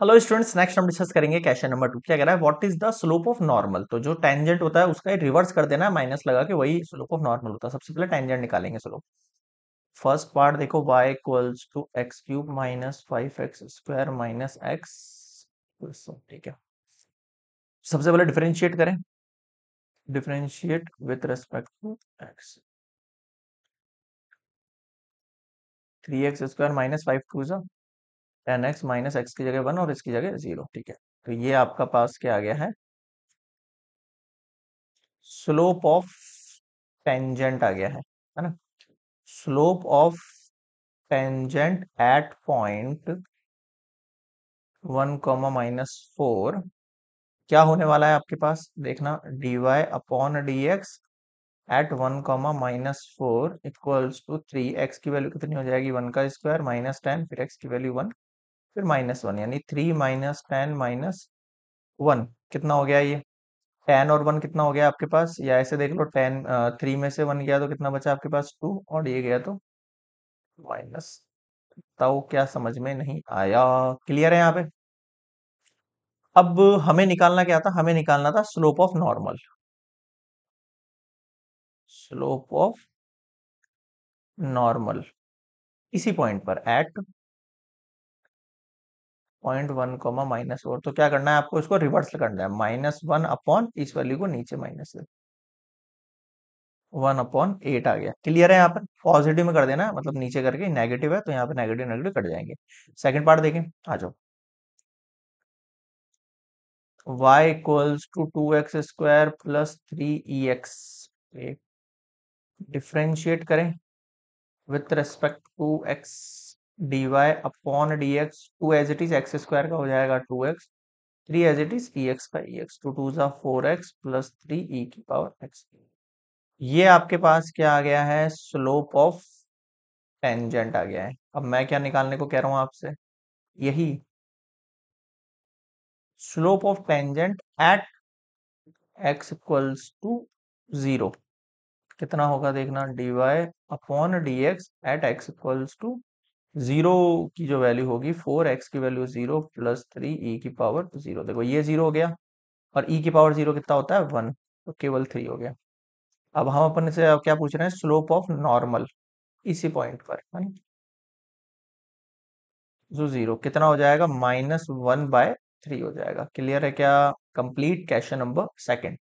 hello students next हम discuss करेंगे question number two क्या कह रहा है what is the slope of normal तो जो टेंजेंट होता है उसका रिवर्स कर देना माइनस लगा के वही स्लोप ऑफ नॉर्मल होता है सबसे पहले टेंजेंट निकालेंगे स्लोप फर्स्ट पार्ट देखो y equals to x cube minus five x square minus x ठीक है सबसे पहले डिफरेंशिएट करें differentiate with respect to x three x square minus five two ten x minus x की जगह one और इसकी जगह जीरो ठीक है तो ये आपका पास क्या आ गया है स्लोप ऑफ टेंजेंट आ गया है है ना slope of tangent at point one comma minus four क्या होने वाला है आपके पास देखना d y upon d x at one comma minus four equals to three x की वैल्यू कितनी हो जाएगी वन का स्क्वायर माइनस टेन फिर एक्स की वैल्यू वन फिर माइनस वन यानी three minus ten minus one कितना हो गया ये टेन और वन कितना हो गया आपके पास या ऐसे देख लो टेन थ्री में से वन गया तो कितना बचा आपके पास टू और ये गया तो माइनस तो क्या समझ में नहीं आया क्लियर है यहाँ पे अब हमें निकालना क्या था हमें निकालना था slope of normal slope of normal इसी पॉइंट पर at point one comma minus four तो क्या करना है आपको इसको रिवर्स करना है माइनस वन अपॉन इस वैल्यू को नीचे माइनस वन अपॉन एट आ गया क्लियर है यहाँ पर पॉजिटिव में कर देना मतलब नीचे करके नेगेटिव है तो यहाँ पे नेगेटिव नेगेटिव कट जाएंगे सेकंड पार्ट देखें आ जाओ y equals to two x square plus three e x differentiate करें with respect to x d y upon d x two as it is x square का हो जाएगा two x three as it is e x का e x two two ज़ा four x plus three e की power x ये आपके पास क्या आ गया है स्लोप ऑफ टेंजेंट आ गया है अब मैं क्या निकालने को कह रहा हूं आपसे यही slope of tangent at x equals to zero कितना होगा देखना d y upon d x at x equals to zero की जो वैल्यू होगी फोर एक्स की value zero plus three e की पावर तो जीरो देखो ये जीरो हो गया और ई की पावर जीरो कितना होता है वन तो केवल थ्री हो गया अब हम अपने से क्या पूछ रहे हैं स्लोप ऑफ नॉर्मल इसी पॉइंट पर है ना जो जीरो कितना हो जाएगा माइनस वन बाय थ्री हो जाएगा क्लियर है क्या कंप्लीट क्वेश्चन नंबर सेकेंड